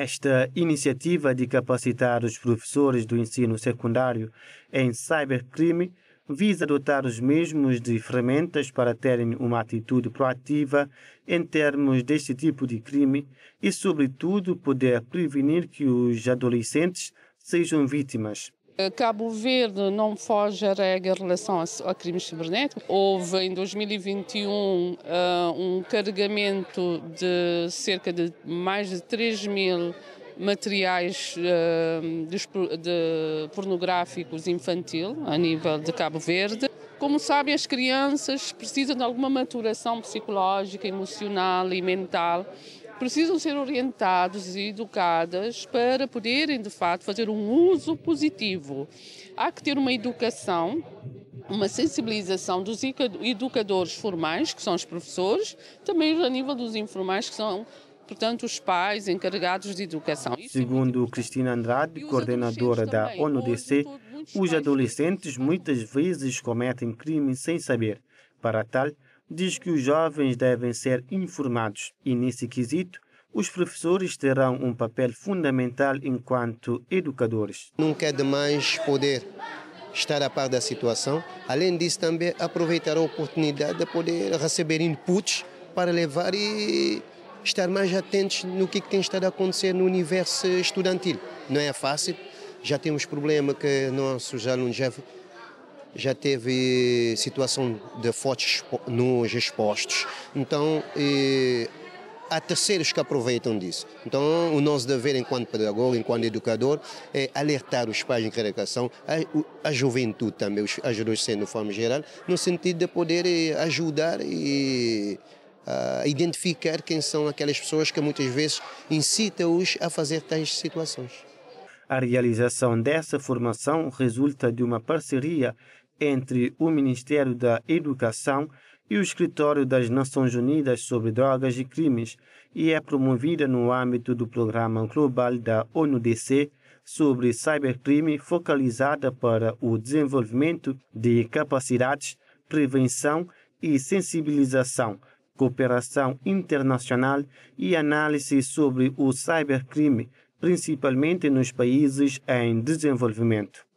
Esta iniciativa de capacitar os professores do ensino secundário em cybercrime visa dotar os mesmos de ferramentas para terem uma atitude proativa em termos deste tipo de crime e, sobretudo, poder prevenir que os adolescentes sejam vítimas. Cabo Verde não foge à regra em relação a, crimes cibernéticos. Houve em 2021 ah, um carregamento de cerca de mais de 3 mil materiais ah, de pornográficos infantil a nível de Cabo Verde. Como sabem, as crianças precisam de alguma maturação psicológica, emocional e mental precisam ser orientados e educadas para poderem, de fato, fazer um uso positivo. Há que ter uma educação uma sensibilização dos educadores formais, que são os professores, também a nível dos informais, que são, portanto, os pais encarregados de educação. É Segundo é Cristina Andrade, coordenadora da ONU-DC, os adolescentes muitas vezes cometem crimes sem saber. Para tal, diz que os jovens devem ser informados e, nesse quesito, os professores terão um papel fundamental enquanto educadores. Nunca é demais poder estar a par da situação. Além disso, também aproveitar a oportunidade de poder receber inputs para levar e estar mais atentos no que, tem estado a acontecer no universo estudantil. Não é fácil, já temos problema que nossos alunos já já teve situação de fotos nos expostos. Então, e, há terceiros que aproveitam disso. Então, o nosso dever enquanto pedagogo, enquanto educador, é alertar os pais de caricação, a, a juventude também, os adolescentes de forma geral, no sentido de poder eh, ajudar e a identificar quem são aquelas pessoas que muitas vezes incitam-os a fazer tais situações. A realização dessa formação resulta de uma parceria entre o Ministério da Educação e o Escritório das Nações Unidas sobre Drogas e Crimes e é promovida no âmbito do Programa Global da ONU-DC sobre Cybercrime, focalizada para o desenvolvimento de capacidades, prevenção e sensibilização, cooperação internacional e análise sobre o cybercrime, principalmente nos países em desenvolvimento.